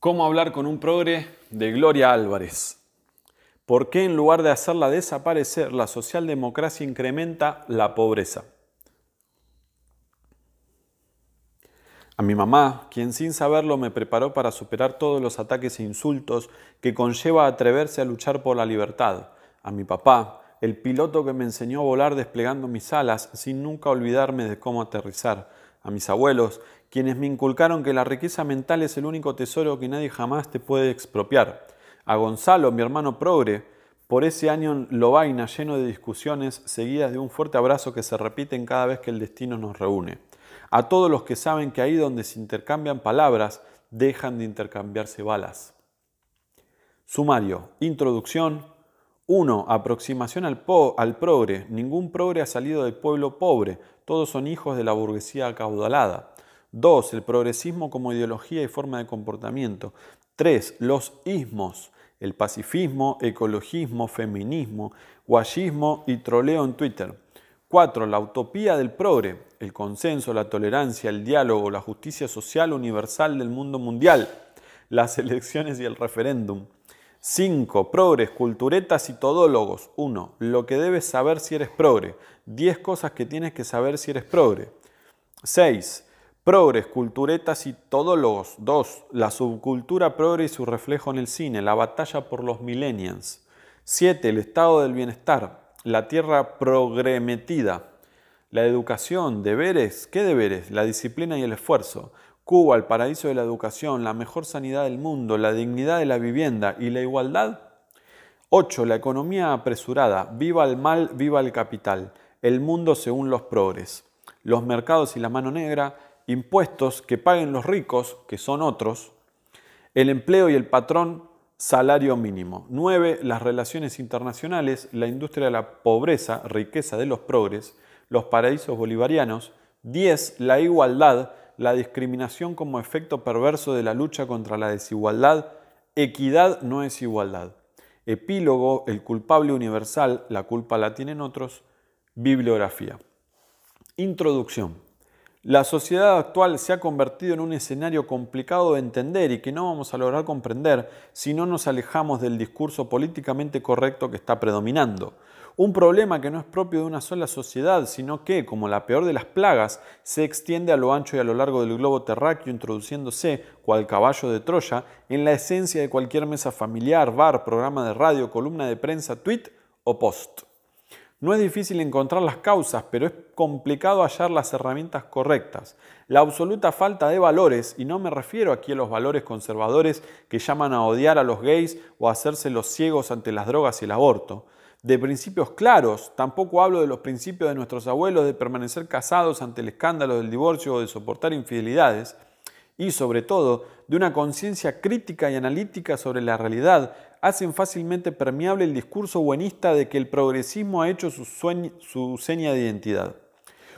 ¿Cómo hablar con un progre de Gloria Álvarez? ¿Por qué en lugar de hacerla desaparecer, la socialdemocracia incrementa la pobreza? A mi mamá, quien sin saberlo me preparó para superar todos los ataques e insultos que conlleva atreverse a luchar por la libertad. A mi papá, el piloto que me enseñó a volar desplegando mis alas sin nunca olvidarme de cómo aterrizar. A mis abuelos, quienes me inculcaron que la riqueza mental es el único tesoro que nadie jamás te puede expropiar. A Gonzalo, mi hermano progre, por ese año lo vaina lleno de discusiones seguidas de un fuerte abrazo que se repiten cada vez que el destino nos reúne. A todos los que saben que ahí donde se intercambian palabras, dejan de intercambiarse balas. Sumario. Introducción. 1. Aproximación al, al progre. Ningún progre ha salido del pueblo pobre. Todos son hijos de la burguesía acaudalada. 2. El progresismo como ideología y forma de comportamiento. 3. Los ismos. El pacifismo, ecologismo, feminismo, guayismo y troleo en Twitter. 4. La utopía del progre. El consenso, la tolerancia, el diálogo, la justicia social universal del mundo mundial. Las elecciones y el referéndum. 5. Progres, culturetas y todólogos. 1. Lo que debes saber si eres progre. 10 cosas que tienes que saber si eres progre. 6. Progres, culturetas y todólogos. 2. La subcultura progre y su reflejo en el cine, la batalla por los millennials. 7. El estado del bienestar, la tierra progremetida. La educación, deberes, ¿qué deberes? La disciplina y el esfuerzo. Cuba, el paraíso de la educación, la mejor sanidad del mundo, la dignidad de la vivienda y la igualdad. 8. La economía apresurada. Viva el mal, viva el capital. El mundo según los progres. Los mercados y la mano negra, impuestos que paguen los ricos, que son otros, el empleo y el patrón, salario mínimo. 9. Las relaciones internacionales, la industria de la pobreza, riqueza de los progres, los paraísos bolivarianos. 10. La igualdad, la discriminación como efecto perverso de la lucha contra la desigualdad, equidad no es igualdad. Epílogo, el culpable universal, la culpa la tienen otros. Bibliografía. Introducción. La sociedad actual se ha convertido en un escenario complicado de entender y que no vamos a lograr comprender si no nos alejamos del discurso políticamente correcto que está predominando. Un problema que no es propio de una sola sociedad, sino que, como la peor de las plagas, se extiende a lo ancho y a lo largo del globo terráqueo, introduciéndose, cual caballo de Troya, en la esencia de cualquier mesa familiar, bar, programa de radio, columna de prensa, tweet o post. No es difícil encontrar las causas, pero es complicado hallar las herramientas correctas. La absoluta falta de valores, y no me refiero aquí a los valores conservadores que llaman a odiar a los gays o a hacerse los ciegos ante las drogas y el aborto. De principios claros, tampoco hablo de los principios de nuestros abuelos de permanecer casados ante el escándalo del divorcio o de soportar infidelidades, y sobre todo de una conciencia crítica y analítica sobre la realidad hacen fácilmente permeable el discurso buenista de que el progresismo ha hecho su, seña de identidad.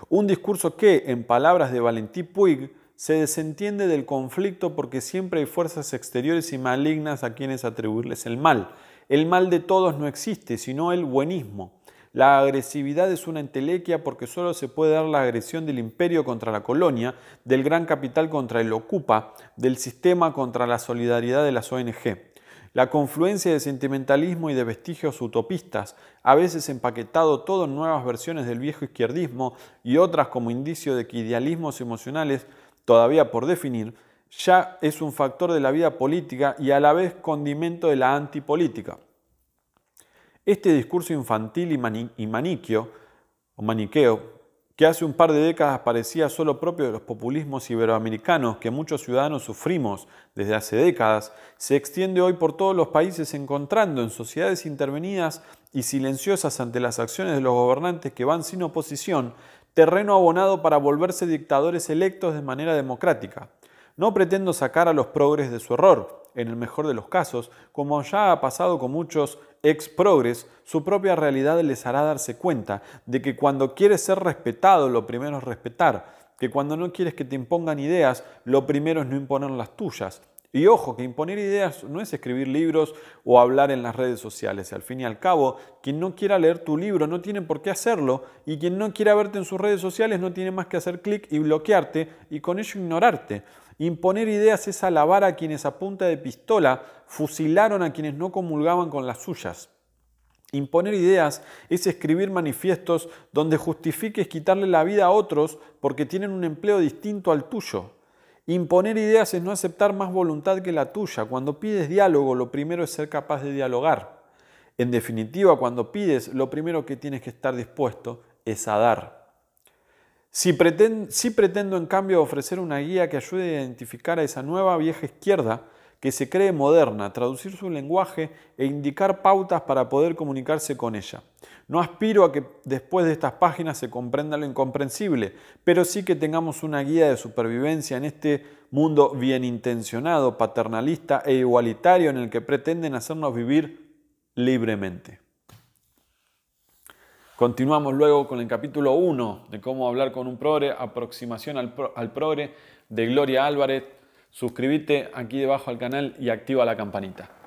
Un discurso que, en palabras de Valentí Puig, se desentiende del conflicto porque siempre hay fuerzas exteriores y malignas a quienes atribuirles el mal. El mal de todos no existe, sino el buenismo. La agresividad es una entelequia porque solo se puede dar la agresión del imperio contra la colonia, del gran capital contra el ocupa, del sistema contra la solidaridad de las ONG la confluencia de sentimentalismo y de vestigios utopistas, a veces empaquetado todo en nuevas versiones del viejo izquierdismo y otras como indicio de que idealismos emocionales, todavía por definir, ya es un factor de la vida política y a la vez condimento de la antipolítica. Este discurso infantil y, y maniquio, o maniqueo, que hace un par de décadas parecía solo propio de los populismos iberoamericanos que muchos ciudadanos sufrimos desde hace décadas, se extiende hoy por todos los países encontrando en sociedades intervenidas y silenciosas ante las acciones de los gobernantes que van sin oposición, terreno abonado para volverse dictadores electos de manera democrática. No pretendo sacar a los progres de su error, en el mejor de los casos, como ya ha pasado con muchos ex progres, su propia realidad les hará darse cuenta de que cuando quieres ser respetado, lo primero es respetar, que cuando no quieres que te impongan ideas, lo primero es no imponer las tuyas, y ojo, que imponer ideas no es escribir libros o hablar en las redes sociales. Al fin y al cabo, quien no quiera leer tu libro no tiene por qué hacerlo y quien no quiera verte en sus redes sociales no tiene más que hacer clic y bloquearte y con ello ignorarte. Imponer ideas es alabar a quienes a punta de pistola fusilaron a quienes no comulgaban con las suyas. Imponer ideas es escribir manifiestos donde justifiques quitarle la vida a otros porque tienen un empleo distinto al tuyo. Imponer ideas es no aceptar más voluntad que la tuya. Cuando pides diálogo, lo primero es ser capaz de dialogar. En definitiva, cuando pides, lo primero que tienes que estar dispuesto es a dar. Si, pretendo, si pretendo en cambio ofrecer una guía que ayude a identificar a esa nueva vieja izquierda que se cree moderna, traducir su lenguaje e indicar pautas para poder comunicarse con ella. No aspiro a que después de estas páginas se comprenda lo incomprensible, pero sí que tengamos una guía de supervivencia en este mundo bien intencionado, paternalista e igualitario en el que pretenden hacernos vivir libremente. Continuamos luego con el capítulo 1 de cómo hablar con un progre, aproximación al, al progre de Gloria Álvarez, suscríbete aquí debajo al canal y activa la campanita.